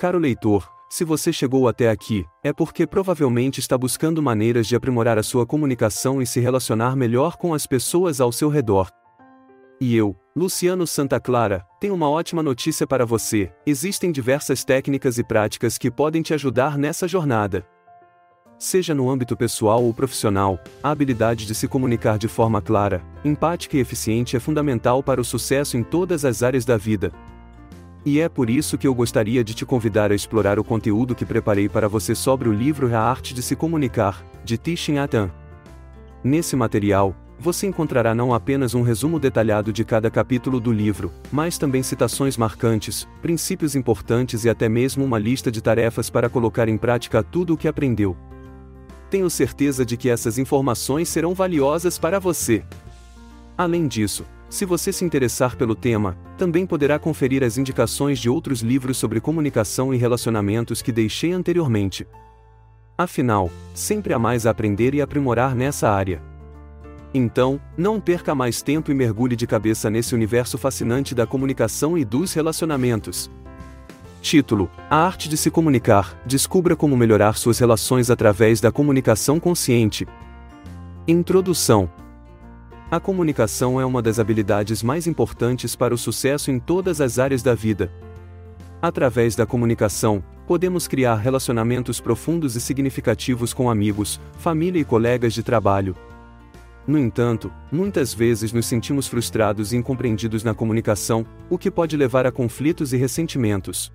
Caro leitor, se você chegou até aqui, é porque provavelmente está buscando maneiras de aprimorar a sua comunicação e se relacionar melhor com as pessoas ao seu redor. E eu, Luciano Santa Clara, tenho uma ótima notícia para você: existem diversas técnicas e práticas que podem te ajudar nessa jornada. Seja no âmbito pessoal ou profissional, a habilidade de se comunicar de forma clara, empática e eficiente é fundamental para o sucesso em todas as áreas da vida, e é por isso que eu gostaria de te convidar a explorar o conteúdo que preparei para você sobre o livro A Arte de Se Comunicar, de Tishin Atan. Nesse material, você encontrará não apenas um resumo detalhado de cada capítulo do livro, mas também citações marcantes, princípios importantes e até mesmo uma lista de tarefas para colocar em prática tudo o que aprendeu. Tenho certeza de que essas informações serão valiosas para você. Além disso, se você se interessar pelo tema, também poderá conferir as indicações de outros livros sobre comunicação e relacionamentos que deixei anteriormente. Afinal, sempre há mais a aprender e aprimorar nessa área. Então, não perca mais tempo e mergulhe de cabeça nesse universo fascinante da comunicação e dos relacionamentos. Título: A Arte de se Comunicar Descubra como melhorar suas relações através da comunicação consciente. Introdução: a comunicação é uma das habilidades mais importantes para o sucesso em todas as áreas da vida. Através da comunicação, podemos criar relacionamentos profundos e significativos com amigos, família e colegas de trabalho. No entanto, muitas vezes nos sentimos frustrados e incompreendidos na comunicação, o que pode levar a conflitos e ressentimentos.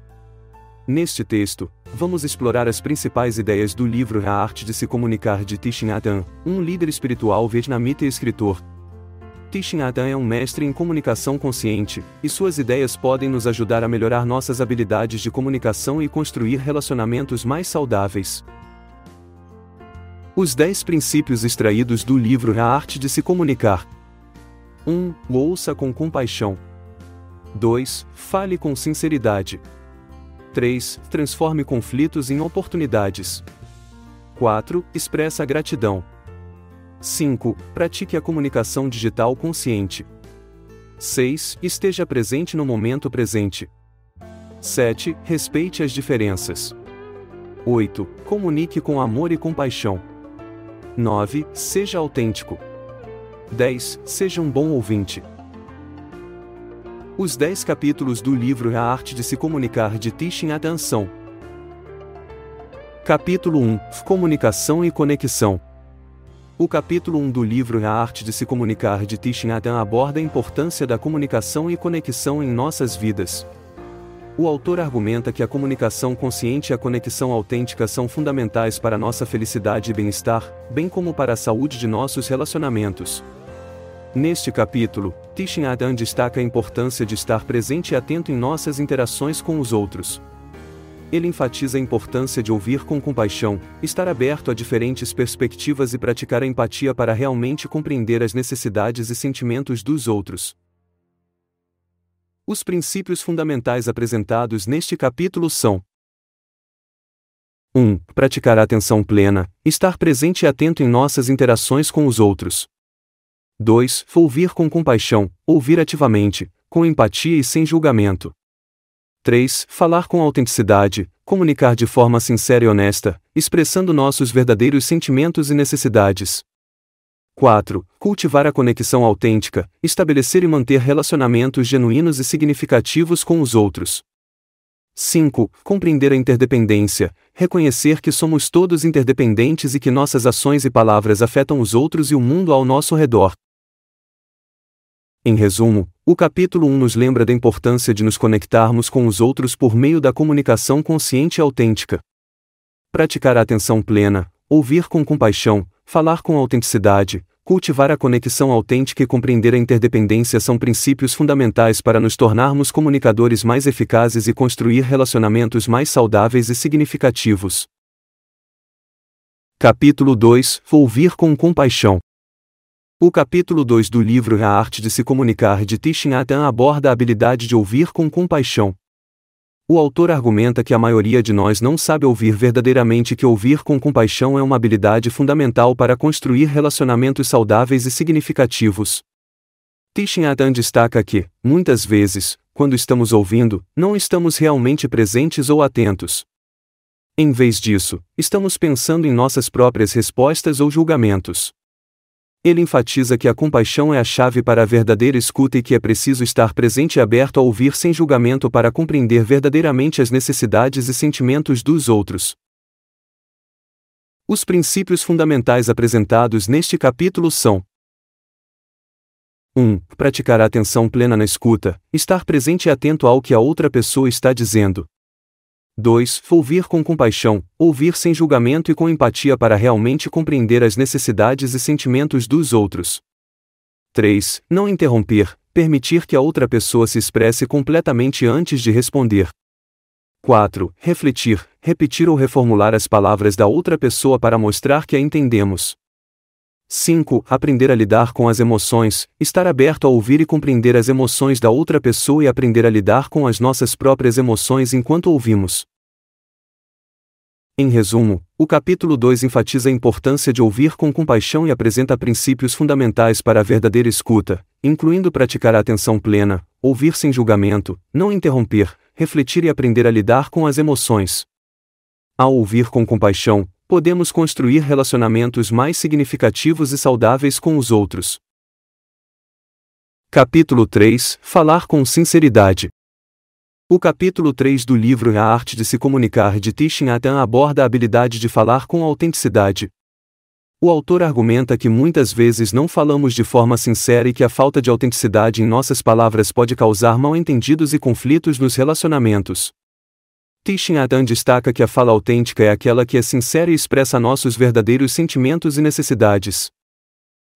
Neste texto, vamos explorar as principais ideias do livro A Arte de Se Comunicar de Thich Nhat Hanh, um líder espiritual vietnamita e escritor, Teaching Adan é um mestre em comunicação consciente, e suas ideias podem nos ajudar a melhorar nossas habilidades de comunicação e construir relacionamentos mais saudáveis. Os 10 princípios extraídos do livro A Arte de Se Comunicar. 1. Um, ouça com compaixão. 2. Fale com sinceridade. 3. Transforme conflitos em oportunidades. 4. Expressa gratidão. 5. Pratique a comunicação digital consciente. 6. Esteja presente no momento presente. 7. Respeite as diferenças. 8. Comunique com amor e compaixão. 9. Seja autêntico. 10. Seja um bom ouvinte. Os 10 capítulos do livro A Arte de Se Comunicar de Teaching Atenção. Capítulo 1 Comunicação e Conexão o capítulo 1 do livro A Arte de Se Comunicar de Tishin Adam aborda a importância da comunicação e conexão em nossas vidas. O autor argumenta que a comunicação consciente e a conexão autêntica são fundamentais para nossa felicidade e bem-estar, bem como para a saúde de nossos relacionamentos. Neste capítulo, Tishin Adam destaca a importância de estar presente e atento em nossas interações com os outros ele enfatiza a importância de ouvir com compaixão, estar aberto a diferentes perspectivas e praticar a empatia para realmente compreender as necessidades e sentimentos dos outros. Os princípios fundamentais apresentados neste capítulo são: 1. praticar a atenção plena, estar presente e atento em nossas interações com os outros. 2. Ouvir com compaixão, ouvir ativamente, com empatia e sem julgamento. 3. Falar com autenticidade, comunicar de forma sincera e honesta, expressando nossos verdadeiros sentimentos e necessidades. 4. Cultivar a conexão autêntica, estabelecer e manter relacionamentos genuínos e significativos com os outros. 5. Compreender a interdependência, reconhecer que somos todos interdependentes e que nossas ações e palavras afetam os outros e o mundo ao nosso redor. Em resumo, o capítulo 1 nos lembra da importância de nos conectarmos com os outros por meio da comunicação consciente e autêntica. Praticar a atenção plena, ouvir com compaixão, falar com autenticidade, cultivar a conexão autêntica e compreender a interdependência são princípios fundamentais para nos tornarmos comunicadores mais eficazes e construir relacionamentos mais saudáveis e significativos. Capítulo 2 Ouvir com compaixão o capítulo 2 do livro A Arte de Se Comunicar de Thich aborda a habilidade de ouvir com compaixão. O autor argumenta que a maioria de nós não sabe ouvir verdadeiramente que ouvir com compaixão é uma habilidade fundamental para construir relacionamentos saudáveis e significativos. Thich destaca que, muitas vezes, quando estamos ouvindo, não estamos realmente presentes ou atentos. Em vez disso, estamos pensando em nossas próprias respostas ou julgamentos. Ele enfatiza que a compaixão é a chave para a verdadeira escuta e que é preciso estar presente e aberto a ouvir sem julgamento para compreender verdadeiramente as necessidades e sentimentos dos outros. Os princípios fundamentais apresentados neste capítulo são: 1. praticar a atenção plena na escuta, estar presente e atento ao que a outra pessoa está dizendo. 2. Ouvir com compaixão, ouvir sem julgamento e com empatia para realmente compreender as necessidades e sentimentos dos outros. 3. Não interromper, permitir que a outra pessoa se expresse completamente antes de responder. 4. Refletir, repetir ou reformular as palavras da outra pessoa para mostrar que a entendemos. 5. Aprender a lidar com as emoções, estar aberto a ouvir e compreender as emoções da outra pessoa e aprender a lidar com as nossas próprias emoções enquanto ouvimos. Em resumo, o capítulo 2 enfatiza a importância de ouvir com compaixão e apresenta princípios fundamentais para a verdadeira escuta, incluindo praticar a atenção plena, ouvir sem julgamento, não interromper, refletir e aprender a lidar com as emoções. Ao ouvir com compaixão, podemos construir relacionamentos mais significativos e saudáveis com os outros. Capítulo 3 Falar com sinceridade. O capítulo 3 do livro A Arte de Se Comunicar de Tishin Atan aborda a habilidade de falar com autenticidade. O autor argumenta que muitas vezes não falamos de forma sincera e que a falta de autenticidade em nossas palavras pode causar mal-entendidos e conflitos nos relacionamentos. Teaching Adan destaca que a fala autêntica é aquela que é sincera e expressa nossos verdadeiros sentimentos e necessidades.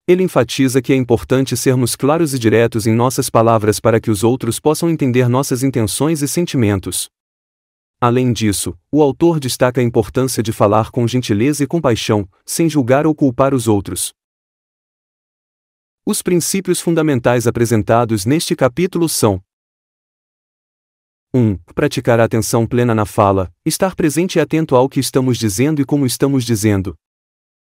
Ele enfatiza que é importante sermos claros e diretos em nossas palavras para que os outros possam entender nossas intenções e sentimentos. Além disso, o autor destaca a importância de falar com gentileza e compaixão, sem julgar ou culpar os outros. Os princípios fundamentais apresentados neste capítulo são: 1. Praticar a atenção plena na fala, estar presente e atento ao que estamos dizendo e como estamos dizendo.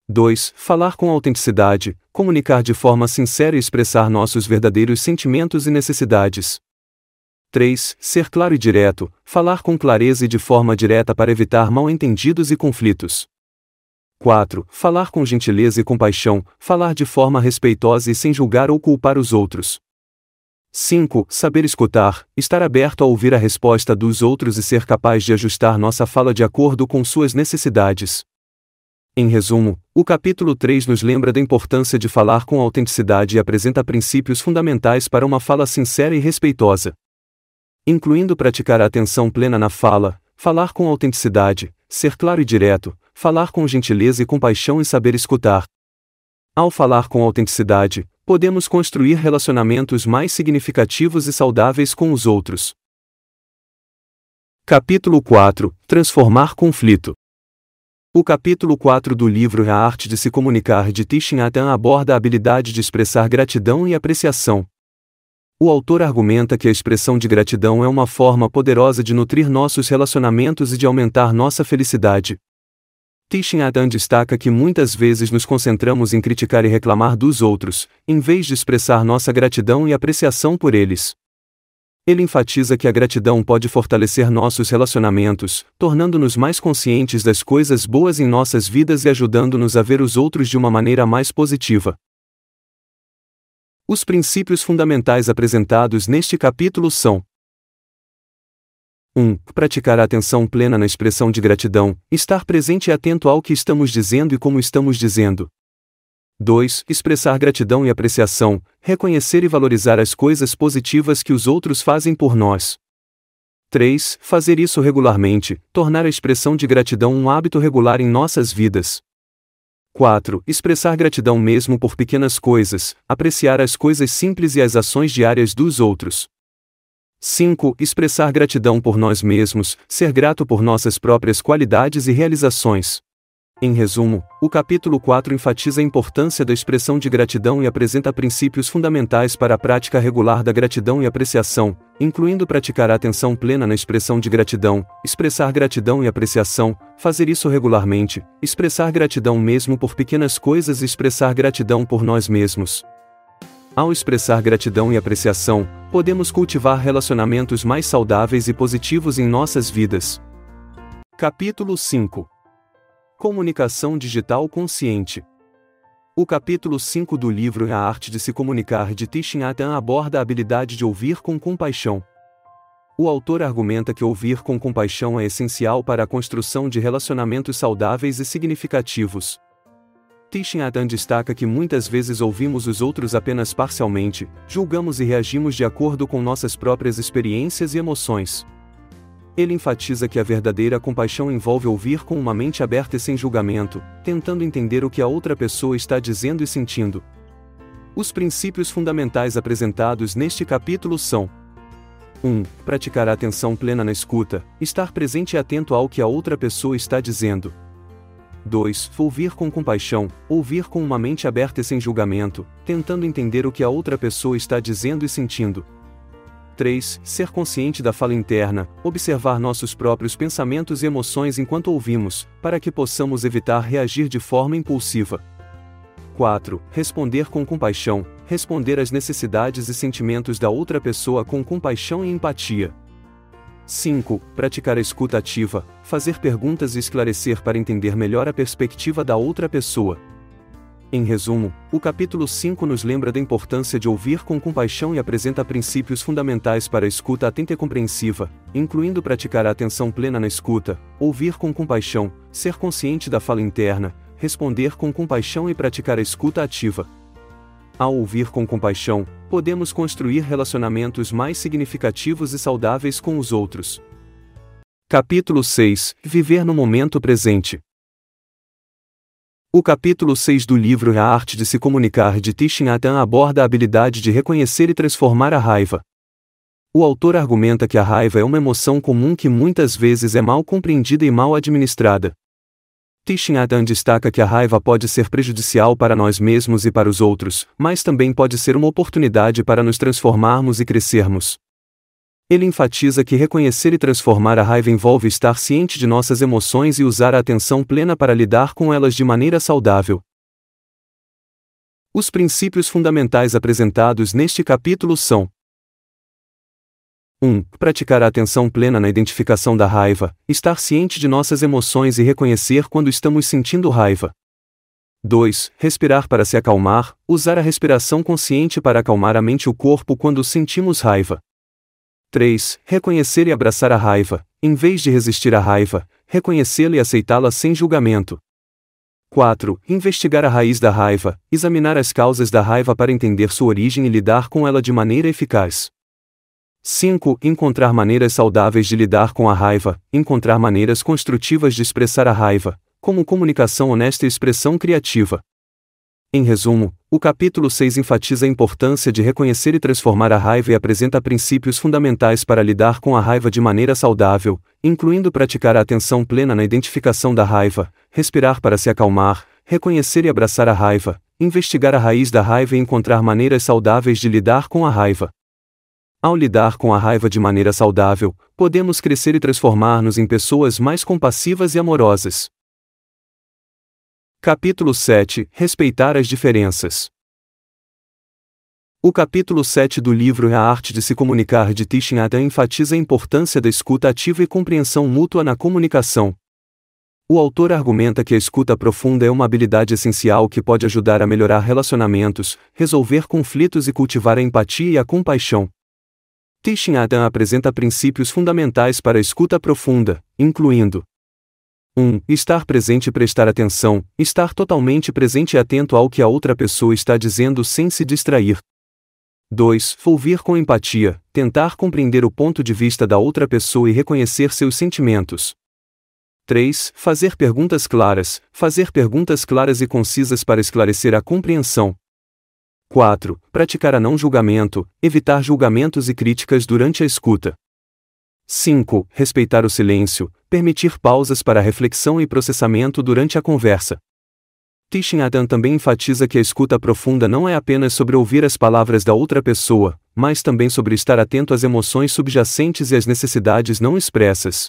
2. Falar com autenticidade, comunicar de forma sincera e expressar nossos verdadeiros sentimentos e necessidades. 3. Ser claro e direto, falar com clareza e de forma direta para evitar mal-entendidos e conflitos. 4. Falar com gentileza e compaixão, falar de forma respeitosa e sem julgar ou culpar os outros. 5. Saber escutar, estar aberto a ouvir a resposta dos outros e ser capaz de ajustar nossa fala de acordo com suas necessidades. Em resumo, o capítulo 3 nos lembra da importância de falar com autenticidade e apresenta princípios fundamentais para uma fala sincera e respeitosa. Incluindo praticar a atenção plena na fala, falar com autenticidade, ser claro e direto, falar com gentileza e compaixão e saber escutar. Ao falar com autenticidade, podemos construir relacionamentos mais significativos e saudáveis com os outros. Capítulo 4 Transformar conflito. O capítulo 4 do livro A Arte de Se Comunicar de Tishin Atan aborda a habilidade de expressar gratidão e apreciação. O autor argumenta que a expressão de gratidão é uma forma poderosa de nutrir nossos relacionamentos e de aumentar nossa felicidade. Teaching Adan destaca que muitas vezes nos concentramos em criticar e reclamar dos outros, em vez de expressar nossa gratidão e apreciação por eles. Ele enfatiza que a gratidão pode fortalecer nossos relacionamentos, tornando-nos mais conscientes das coisas boas em nossas vidas e ajudando-nos a ver os outros de uma maneira mais positiva. Os princípios fundamentais apresentados neste capítulo são: 1. Um, praticar a atenção plena na expressão de gratidão, estar presente e atento ao que estamos dizendo e como estamos dizendo. 2. Expressar gratidão e apreciação, reconhecer e valorizar as coisas positivas que os outros fazem por nós. 3. Fazer isso regularmente, tornar a expressão de gratidão um hábito regular em nossas vidas. 4. Expressar gratidão mesmo por pequenas coisas, apreciar as coisas simples e as ações diárias dos outros. 5. Expressar gratidão por nós mesmos, ser grato por nossas próprias qualidades e realizações. Em resumo, o capítulo 4 enfatiza a importância da expressão de gratidão e apresenta princípios fundamentais para a prática regular da gratidão e apreciação, incluindo praticar a atenção plena na expressão de gratidão, expressar gratidão e apreciação, fazer isso regularmente, expressar gratidão mesmo por pequenas coisas e expressar gratidão por nós mesmos. Ao expressar gratidão e apreciação, podemos cultivar relacionamentos mais saudáveis e positivos em nossas vidas. Capítulo 5 Comunicação Digital Consciente O capítulo 5 do livro A Arte de Se Comunicar de Tishin Atan aborda a habilidade de ouvir com compaixão. O autor argumenta que ouvir com compaixão é essencial para a construção de relacionamentos saudáveis e significativos. Tishin Adan destaca que muitas vezes ouvimos os outros apenas parcialmente, julgamos e reagimos de acordo com nossas próprias experiências e emoções. Ele enfatiza que a verdadeira compaixão envolve ouvir com uma mente aberta e sem julgamento, tentando entender o que a outra pessoa está dizendo e sentindo. Os princípios fundamentais apresentados neste capítulo são: 1. praticar a atenção plena na escuta, estar presente e atento ao que a outra pessoa está dizendo. 2. Ouvir com compaixão, ouvir com uma mente aberta e sem julgamento, tentando entender o que a outra pessoa está dizendo e sentindo. 3. Ser consciente da fala interna, observar nossos próprios pensamentos e emoções enquanto ouvimos, para que possamos evitar reagir de forma impulsiva. 4. Responder com compaixão, responder às necessidades e sentimentos da outra pessoa com compaixão e empatia. 5. Praticar a escuta ativa, fazer perguntas e esclarecer para entender melhor a perspectiva da outra pessoa. Em resumo, o capítulo 5 nos lembra da importância de ouvir com compaixão e apresenta princípios fundamentais para a escuta atenta e compreensiva, incluindo praticar a atenção plena na escuta, ouvir com compaixão, ser consciente da fala interna, responder com compaixão e praticar a escuta ativa. Ao ouvir com compaixão, podemos construir relacionamentos mais significativos e saudáveis com os outros. Capítulo 6 Viver no momento presente. O capítulo 6 do livro A Arte de se Comunicar de Tishin Atan aborda a habilidade de reconhecer e transformar a raiva. O autor argumenta que a raiva é uma emoção comum que muitas vezes é mal compreendida e mal administrada. Tishin Adan destaca que a raiva pode ser prejudicial para nós mesmos e para os outros, mas também pode ser uma oportunidade para nos transformarmos e crescermos. Ele enfatiza que reconhecer e transformar a raiva envolve estar ciente de nossas emoções e usar a atenção plena para lidar com elas de maneira saudável. Os princípios fundamentais apresentados neste capítulo são: 1. Praticar a atenção plena na identificação da raiva, estar ciente de nossas emoções e reconhecer quando estamos sentindo raiva. 2. Respirar para se acalmar, usar a respiração consciente para acalmar a mente e o corpo quando sentimos raiva. 3. Reconhecer e abraçar a raiva, em vez de resistir à raiva, reconhecê-la e aceitá-la sem julgamento. 4. Investigar a raiz da raiva, examinar as causas da raiva para entender sua origem e lidar com ela de maneira eficaz. 5. Encontrar maneiras saudáveis de lidar com a raiva, encontrar maneiras construtivas de expressar a raiva, como comunicação honesta e expressão criativa. Em resumo, o capítulo 6 enfatiza a importância de reconhecer e transformar a raiva e apresenta princípios fundamentais para lidar com a raiva de maneira saudável, incluindo praticar a atenção plena na identificação da raiva, respirar para se acalmar, reconhecer e abraçar a raiva, investigar a raiz da raiva e encontrar maneiras saudáveis de lidar com a raiva. Ao lidar com a raiva de maneira saudável, podemos crescer e transformar-nos em pessoas mais compassivas e amorosas. Capítulo 7 Respeitar as diferenças. O capítulo 7 do livro é A Arte de Se Comunicar de Tishin Ada enfatiza a importância da escuta ativa e compreensão mútua na comunicação. O autor argumenta que a escuta profunda é uma habilidade essencial que pode ajudar a melhorar relacionamentos, resolver conflitos e cultivar a empatia e a compaixão. Teaching Adam apresenta princípios fundamentais para a escuta profunda, incluindo 1. Um, estar presente e prestar atenção, estar totalmente presente e atento ao que a outra pessoa está dizendo sem se distrair. 2. Ouvir com empatia, tentar compreender o ponto de vista da outra pessoa e reconhecer seus sentimentos. 3. Fazer perguntas claras, fazer perguntas claras e concisas para esclarecer a compreensão, 4. Praticar a não julgamento, evitar julgamentos e críticas durante a escuta. 5. Respeitar o silêncio, permitir pausas para reflexão e processamento durante a conversa. Tishin Adan também enfatiza que a escuta profunda não é apenas sobre ouvir as palavras da outra pessoa, mas também sobre estar atento às emoções subjacentes e às necessidades não expressas.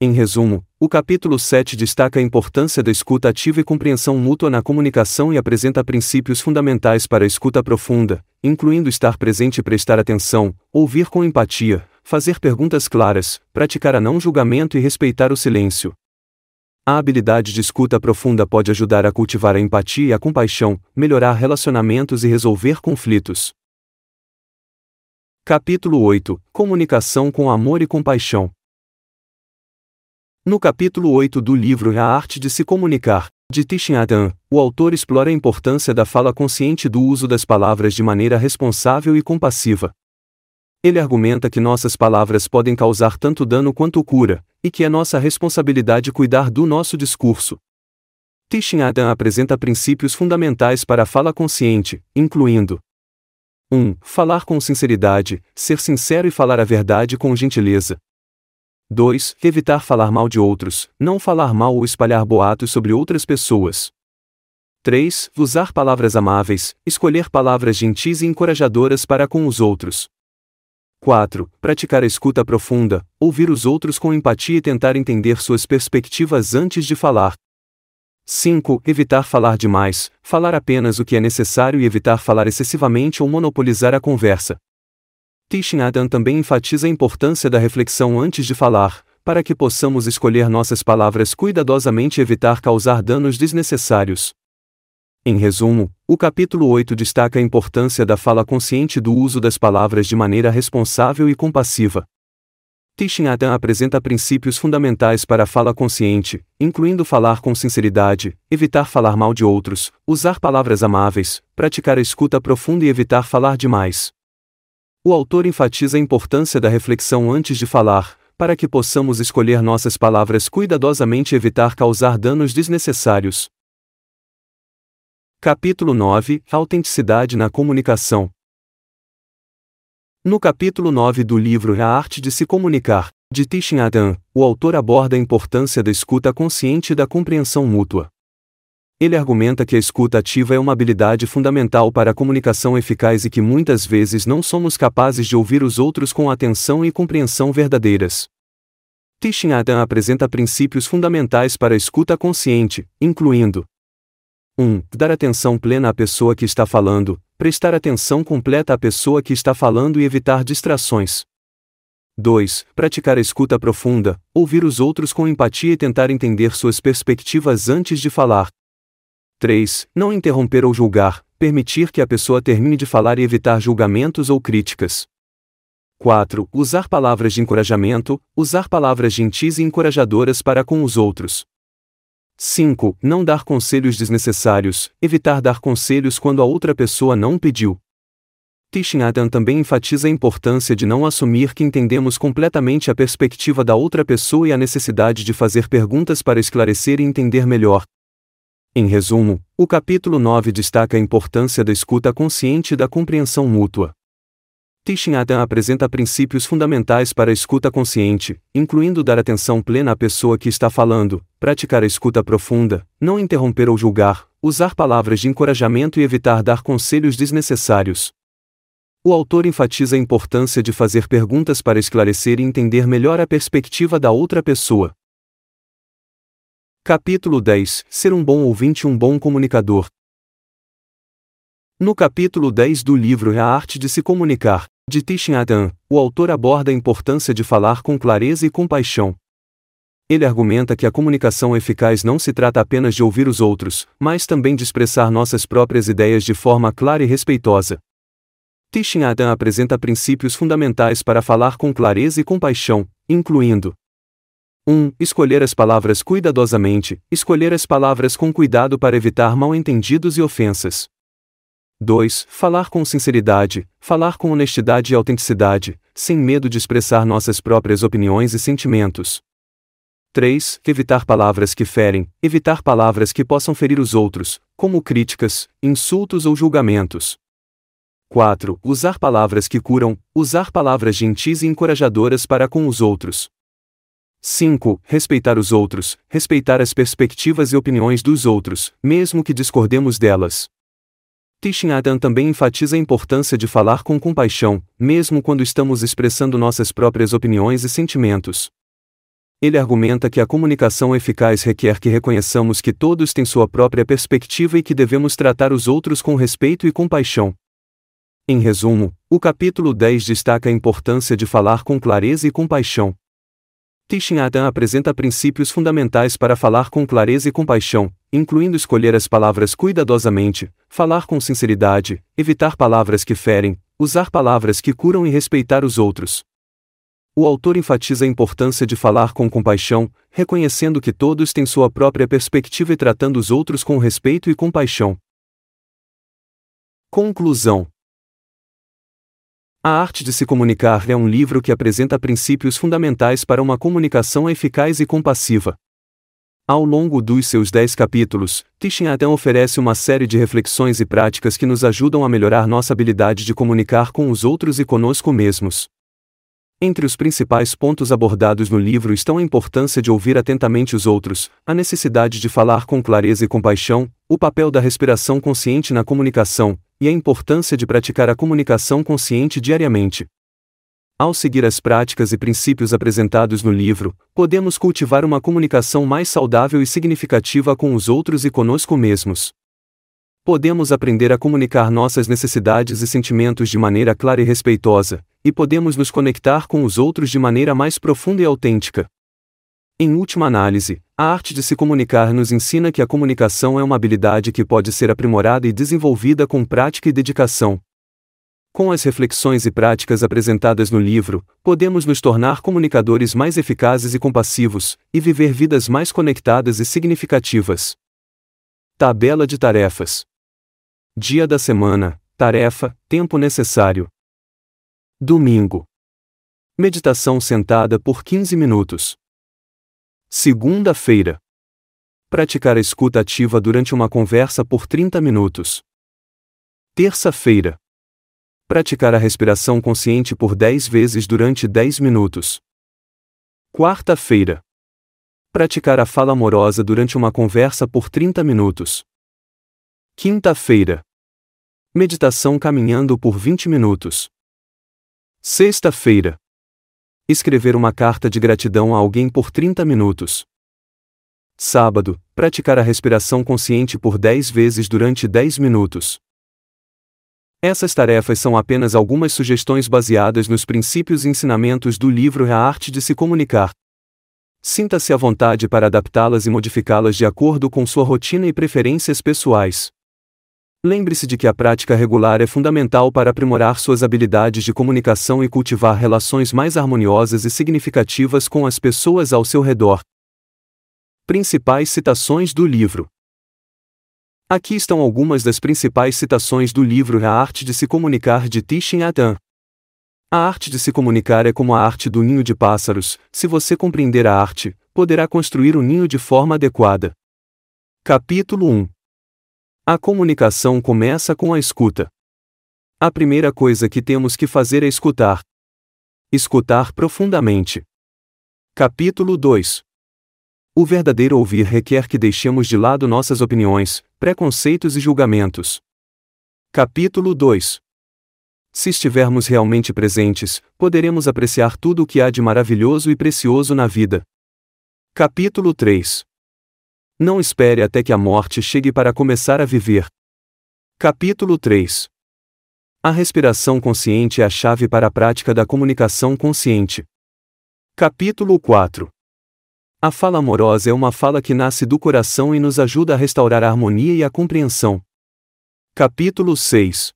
Em resumo, o capítulo 7 destaca a importância da escuta ativa e compreensão mútua na comunicação e apresenta princípios fundamentais para a escuta profunda, incluindo estar presente e prestar atenção, ouvir com empatia, fazer perguntas claras, praticar a não julgamento e respeitar o silêncio. A habilidade de escuta profunda pode ajudar a cultivar a empatia e a compaixão, melhorar relacionamentos e resolver conflitos. Capítulo 8 Comunicação com amor e compaixão no capítulo 8 do livro A Arte de Se Comunicar, de Tishin Adam, o autor explora a importância da fala consciente do uso das palavras de maneira responsável e compassiva. Ele argumenta que nossas palavras podem causar tanto dano quanto cura, e que é nossa responsabilidade cuidar do nosso discurso. Tishin Adam apresenta princípios fundamentais para a fala consciente, incluindo 1. Falar com sinceridade, ser sincero e falar a verdade com gentileza. 2. Evitar falar mal de outros, não falar mal ou espalhar boatos sobre outras pessoas. 3. Usar palavras amáveis, escolher palavras gentis e encorajadoras para com os outros. 4. Praticar a escuta profunda, ouvir os outros com empatia e tentar entender suas perspectivas antes de falar. 5. Evitar falar demais, falar apenas o que é necessário e evitar falar excessivamente ou monopolizar a conversa. Teaching Adam também enfatiza a importância da reflexão antes de falar, para que possamos escolher nossas palavras cuidadosamente e evitar causar danos desnecessários. Em resumo, o capítulo 8 destaca a importância da fala consciente do uso das palavras de maneira responsável e compassiva. Teaching Adam apresenta princípios fundamentais para a fala consciente, incluindo falar com sinceridade, evitar falar mal de outros, usar palavras amáveis, praticar a escuta profunda e evitar falar demais. O autor enfatiza a importância da reflexão antes de falar, para que possamos escolher nossas palavras cuidadosamente e evitar causar danos desnecessários. Capítulo 9 Autenticidade na Comunicação No capítulo 9 do livro A Arte de Se Comunicar, de Tishin Adan, o autor aborda a importância da escuta consciente e da compreensão mútua. Ele argumenta que a escuta ativa é uma habilidade fundamental para a comunicação eficaz e que muitas vezes não somos capazes de ouvir os outros com atenção e compreensão verdadeiras. Tishin Adam apresenta princípios fundamentais para a escuta consciente, incluindo 1. Um, dar atenção plena à pessoa que está falando, prestar atenção completa à pessoa que está falando e evitar distrações. 2. Praticar a escuta profunda, ouvir os outros com empatia e tentar entender suas perspectivas antes de falar. 3. Não interromper ou julgar, permitir que a pessoa termine de falar e evitar julgamentos ou críticas. 4. Usar palavras de encorajamento, usar palavras gentis e encorajadoras para com os outros. 5. Não dar conselhos desnecessários, evitar dar conselhos quando a outra pessoa não pediu. Tishin Adam também enfatiza a importância de não assumir que entendemos completamente a perspectiva da outra pessoa e a necessidade de fazer perguntas para esclarecer e entender melhor, em resumo, o capítulo 9 destaca a importância da escuta consciente e da compreensão mútua. Teaching Adam apresenta princípios fundamentais para a escuta consciente, incluindo dar atenção plena à pessoa que está falando, praticar a escuta profunda, não interromper ou julgar, usar palavras de encorajamento e evitar dar conselhos desnecessários. O autor enfatiza a importância de fazer perguntas para esclarecer e entender melhor a perspectiva da outra pessoa. Capítulo 10 Ser um bom ouvinte e um bom comunicador. No capítulo 10 do livro A Arte de Se Comunicar, de Tishin Adan, o autor aborda a importância de falar com clareza e compaixão. Ele argumenta que a comunicação eficaz não se trata apenas de ouvir os outros, mas também de expressar nossas próprias ideias de forma clara e respeitosa. Tishin Adan apresenta princípios fundamentais para falar com clareza e compaixão, incluindo 1. Escolher as palavras cuidadosamente, escolher as palavras com cuidado para evitar mal-entendidos e ofensas. 2. Falar com sinceridade, falar com honestidade e autenticidade, sem medo de expressar nossas próprias opiniões e sentimentos. 3. Evitar palavras que ferem, evitar palavras que possam ferir os outros, como críticas, insultos ou julgamentos. 4. Usar palavras que curam, usar palavras gentis e encorajadoras para com os outros. 5. Respeitar os outros, respeitar as perspectivas e opiniões dos outros, mesmo que discordemos delas. Tishin Adan também enfatiza a importância de falar com compaixão, mesmo quando estamos expressando nossas próprias opiniões e sentimentos. Ele argumenta que a comunicação eficaz requer que reconheçamos que todos têm sua própria perspectiva e que devemos tratar os outros com respeito e compaixão. Em resumo, o capítulo 10 destaca a importância de falar com clareza e compaixão. Teaching Adam apresenta princípios fundamentais para falar com clareza e compaixão, incluindo escolher as palavras cuidadosamente, falar com sinceridade, evitar palavras que ferem, usar palavras que curam e respeitar os outros. O autor enfatiza a importância de falar com compaixão, reconhecendo que todos têm sua própria perspectiva e tratando os outros com respeito e compaixão. Conclusão a Arte de Se Comunicar é um livro que apresenta princípios fundamentais para uma comunicação eficaz e compassiva. Ao longo dos seus dez capítulos, Tishin Aten oferece uma série de reflexões e práticas que nos ajudam a melhorar nossa habilidade de comunicar com os outros e conosco mesmos. Entre os principais pontos abordados no livro estão a importância de ouvir atentamente os outros, a necessidade de falar com clareza e compaixão, o papel da respiração consciente na comunicação, e a importância de praticar a comunicação consciente diariamente. Ao seguir as práticas e princípios apresentados no livro, podemos cultivar uma comunicação mais saudável e significativa com os outros e conosco mesmos. Podemos aprender a comunicar nossas necessidades e sentimentos de maneira clara e respeitosa, e podemos nos conectar com os outros de maneira mais profunda e autêntica. Em última análise, a arte de se comunicar nos ensina que a comunicação é uma habilidade que pode ser aprimorada e desenvolvida com prática e dedicação. Com as reflexões e práticas apresentadas no livro, podemos nos tornar comunicadores mais eficazes e compassivos, e viver vidas mais conectadas e significativas. Tabela de tarefas: Dia da semana, tarefa, tempo necessário. Domingo. Meditação sentada por 15 minutos. Segunda-feira. Praticar a escuta ativa durante uma conversa por 30 minutos. Terça-feira. Praticar a respiração consciente por 10 vezes durante 10 minutos. Quarta-feira. Praticar a fala amorosa durante uma conversa por 30 minutos. Quinta-feira. Meditação caminhando por 20 minutos. Sexta-feira escrever uma carta de gratidão a alguém por 30 minutos. Sábado, praticar a respiração consciente por 10 vezes durante 10 minutos. Essas tarefas são apenas algumas sugestões baseadas nos princípios e ensinamentos do livro A Arte de Se Comunicar. Sinta-se à vontade para adaptá-las e modificá-las de acordo com sua rotina e preferências pessoais. Lembre-se de que a prática regular é fundamental para aprimorar suas habilidades de comunicação e cultivar relações mais harmoniosas e significativas com as pessoas ao seu redor. Principais citações do livro. Aqui estão algumas das principais citações do livro A Arte de se Comunicar de Tishin Atan. A arte de se comunicar é como a arte do ninho de pássaros, se você compreender a arte, poderá construir o um ninho de forma adequada. Capítulo 1 a comunicação começa com a escuta. A primeira coisa que temos que fazer é escutar. Escutar profundamente. Capítulo 2 O verdadeiro ouvir requer que deixemos de lado nossas opiniões, preconceitos e julgamentos. Capítulo 2 Se estivermos realmente presentes, poderemos apreciar tudo o que há de maravilhoso e precioso na vida. Capítulo 3 não espere até que a morte chegue para começar a viver. Capítulo 3 A respiração consciente é a chave para a prática da comunicação consciente. Capítulo 4 A fala amorosa é uma fala que nasce do coração e nos ajuda a restaurar a harmonia e a compreensão. Capítulo 6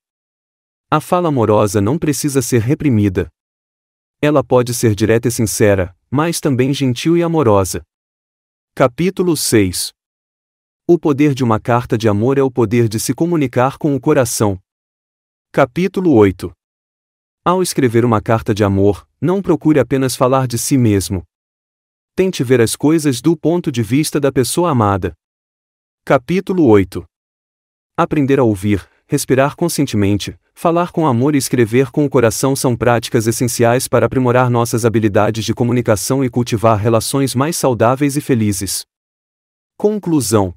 A fala amorosa não precisa ser reprimida. Ela pode ser direta e sincera, mas também gentil e amorosa. Capítulo 6 O poder de uma carta de amor é o poder de se comunicar com o coração. Capítulo 8 Ao escrever uma carta de amor, não procure apenas falar de si mesmo. Tente ver as coisas do ponto de vista da pessoa amada. Capítulo 8 Aprender a ouvir, respirar conscientemente, Falar com amor e escrever com o coração são práticas essenciais para aprimorar nossas habilidades de comunicação e cultivar relações mais saudáveis e felizes. Conclusão: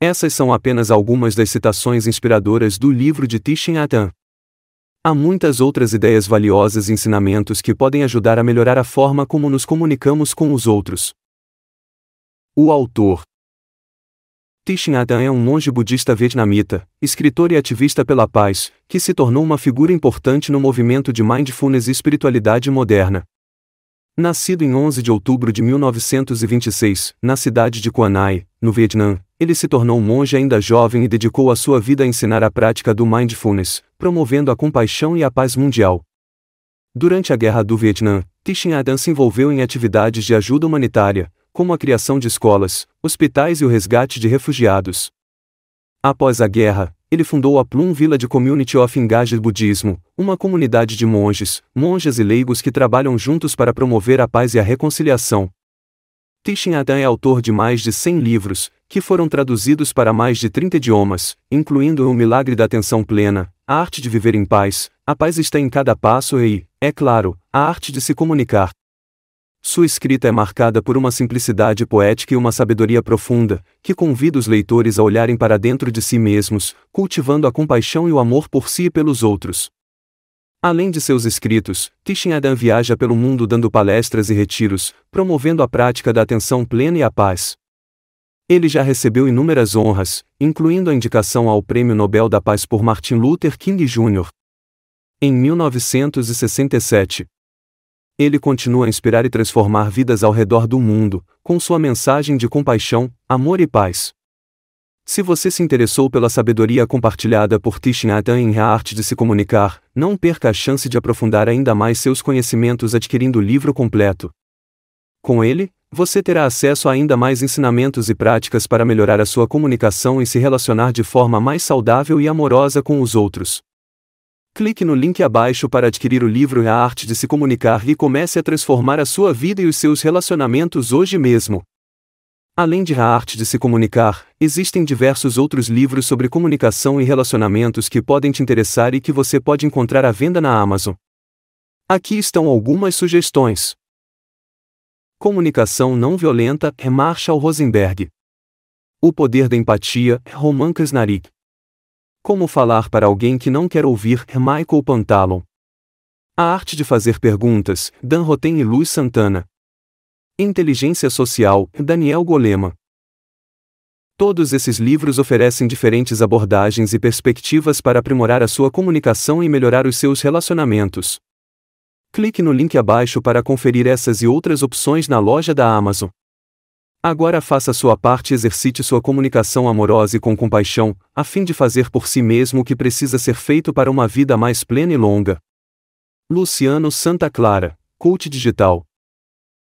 Essas são apenas algumas das citações inspiradoras do livro de Tishin Atan. Há muitas outras ideias valiosas e ensinamentos que podem ajudar a melhorar a forma como nos comunicamos com os outros. O autor Thich Nhat Hanh é um monge budista vietnamita, escritor e ativista pela paz, que se tornou uma figura importante no movimento de mindfulness e espiritualidade moderna. Nascido em 11 de outubro de 1926, na cidade de Quang Nai, no Vietnã, ele se tornou um monge ainda jovem e dedicou a sua vida a ensinar a prática do mindfulness, promovendo a compaixão e a paz mundial. Durante a Guerra do Vietnã, Thich Nhat Hanh se envolveu em atividades de ajuda humanitária, como a criação de escolas, hospitais e o resgate de refugiados. Após a guerra, ele fundou a Plum Village Community of Engaged Budismo, uma comunidade de monges, monjas e leigos que trabalham juntos para promover a paz e a reconciliação. Tishin Adan é autor de mais de 100 livros, que foram traduzidos para mais de 30 idiomas, incluindo O Milagre da Atenção Plena, A Arte de Viver em Paz, A Paz está em Cada Passo e, é claro, A Arte de Se Comunicar. Sua escrita é marcada por uma simplicidade poética e uma sabedoria profunda, que convida os leitores a olharem para dentro de si mesmos, cultivando a compaixão e o amor por si e pelos outros. Além de seus escritos, Tishin Adam viaja pelo mundo dando palestras e retiros, promovendo a prática da atenção plena e a paz. Ele já recebeu inúmeras honras, incluindo a indicação ao Prêmio Nobel da Paz por Martin Luther King Jr. em 1967. Ele continua a inspirar e transformar vidas ao redor do mundo, com sua mensagem de compaixão, amor e paz. Se você se interessou pela sabedoria compartilhada por Tishin Atan em A Arte de Se Comunicar, não perca a chance de aprofundar ainda mais seus conhecimentos adquirindo o livro completo. Com ele, você terá acesso a ainda mais ensinamentos e práticas para melhorar a sua comunicação e se relacionar de forma mais saudável e amorosa com os outros. Clique no link abaixo para adquirir o livro A Arte de Se Comunicar e comece a transformar a sua vida e os seus relacionamentos hoje mesmo. Além de A Arte de Se Comunicar, existem diversos outros livros sobre comunicação e relacionamentos que podem te interessar e que você pode encontrar à venda na Amazon. Aqui estão algumas sugestões. Comunicação não violenta é Marshall Rosenberg. O poder da empatia é Roman Krasnarik. Como falar para alguém que não quer ouvir Michael Pantalon? A arte de fazer perguntas, Dan Roten e Luiz Santana. Inteligência Social, Daniel Golema. Todos esses livros oferecem diferentes abordagens e perspectivas para aprimorar a sua comunicação e melhorar os seus relacionamentos. Clique no link abaixo para conferir essas e outras opções na loja da Amazon. Agora faça sua parte e exercite sua comunicação amorosa e com compaixão, a fim de fazer por si mesmo o que precisa ser feito para uma vida mais plena e longa. Luciano Santa Clara, Cult Digital